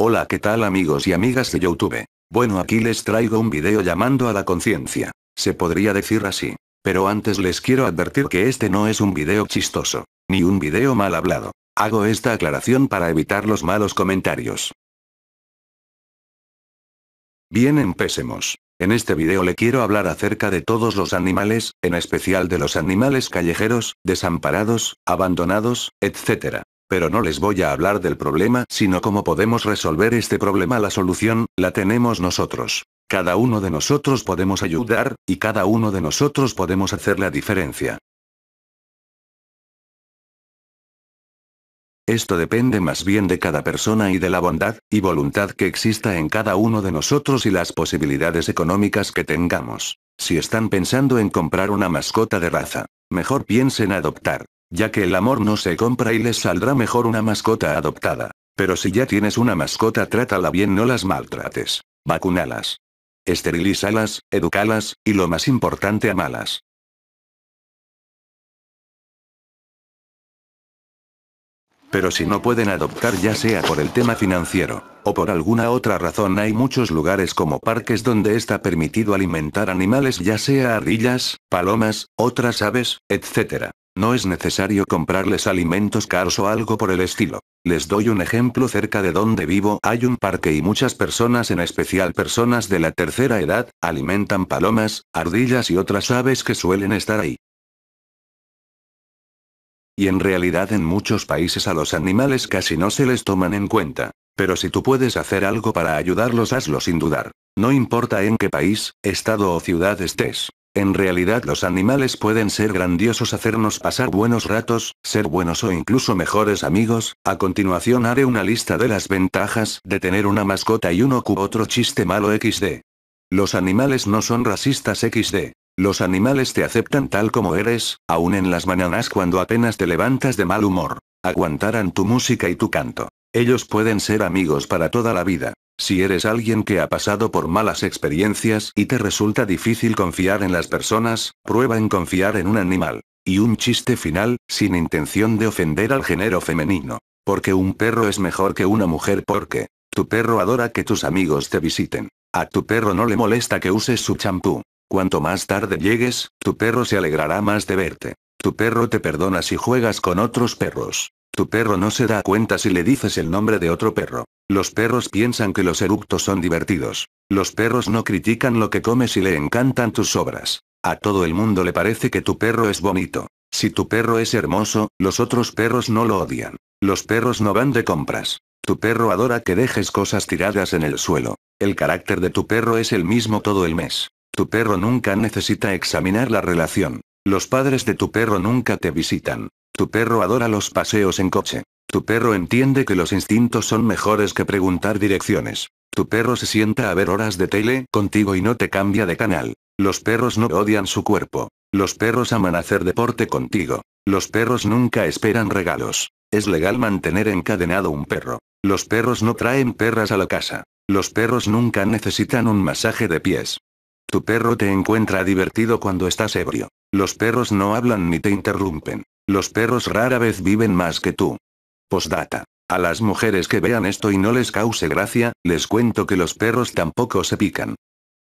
Hola qué tal amigos y amigas de Youtube. Bueno aquí les traigo un video llamando a la conciencia. Se podría decir así. Pero antes les quiero advertir que este no es un video chistoso. Ni un video mal hablado. Hago esta aclaración para evitar los malos comentarios. Bien empecemos. En este video le quiero hablar acerca de todos los animales, en especial de los animales callejeros, desamparados, abandonados, etc. Pero no les voy a hablar del problema, sino cómo podemos resolver este problema. La solución, la tenemos nosotros. Cada uno de nosotros podemos ayudar, y cada uno de nosotros podemos hacer la diferencia. Esto depende más bien de cada persona y de la bondad y voluntad que exista en cada uno de nosotros y las posibilidades económicas que tengamos. Si están pensando en comprar una mascota de raza, mejor piensen adoptar. Ya que el amor no se compra y les saldrá mejor una mascota adoptada. Pero si ya tienes una mascota, trátala bien, no las maltrates. Vacunalas. Esterilízalas, educalas, y lo más importante, amalas. Pero si no pueden adoptar ya sea por el tema financiero, o por alguna otra razón hay muchos lugares como parques donde está permitido alimentar animales ya sea ardillas, palomas, otras aves, etc. No es necesario comprarles alimentos caros o algo por el estilo. Les doy un ejemplo cerca de donde vivo hay un parque y muchas personas, en especial personas de la tercera edad, alimentan palomas, ardillas y otras aves que suelen estar ahí. Y en realidad en muchos países a los animales casi no se les toman en cuenta. Pero si tú puedes hacer algo para ayudarlos, hazlo sin dudar. No importa en qué país, estado o ciudad estés. En realidad los animales pueden ser grandiosos, hacernos pasar buenos ratos, ser buenos o incluso mejores amigos. A continuación haré una lista de las ventajas de tener una mascota y uno u otro chiste malo XD. Los animales no son racistas XD. Los animales te aceptan tal como eres, aun en las mañanas cuando apenas te levantas de mal humor. Aguantarán tu música y tu canto. Ellos pueden ser amigos para toda la vida. Si eres alguien que ha pasado por malas experiencias y te resulta difícil confiar en las personas, prueba en confiar en un animal. Y un chiste final, sin intención de ofender al género femenino. Porque un perro es mejor que una mujer porque tu perro adora que tus amigos te visiten. A tu perro no le molesta que uses su champú. Cuanto más tarde llegues, tu perro se alegrará más de verte. Tu perro te perdona si juegas con otros perros. Tu perro no se da cuenta si le dices el nombre de otro perro. Los perros piensan que los eructos son divertidos. Los perros no critican lo que comes y le encantan tus obras. A todo el mundo le parece que tu perro es bonito. Si tu perro es hermoso, los otros perros no lo odian. Los perros no van de compras. Tu perro adora que dejes cosas tiradas en el suelo. El carácter de tu perro es el mismo todo el mes. Tu perro nunca necesita examinar la relación. Los padres de tu perro nunca te visitan. Tu perro adora los paseos en coche. Tu perro entiende que los instintos son mejores que preguntar direcciones. Tu perro se sienta a ver horas de tele contigo y no te cambia de canal. Los perros no odian su cuerpo. Los perros aman hacer deporte contigo. Los perros nunca esperan regalos. Es legal mantener encadenado un perro. Los perros no traen perras a la casa. Los perros nunca necesitan un masaje de pies. Tu perro te encuentra divertido cuando estás ebrio. Los perros no hablan ni te interrumpen. Los perros rara vez viven más que tú. Postdata. A las mujeres que vean esto y no les cause gracia, les cuento que los perros tampoco se pican.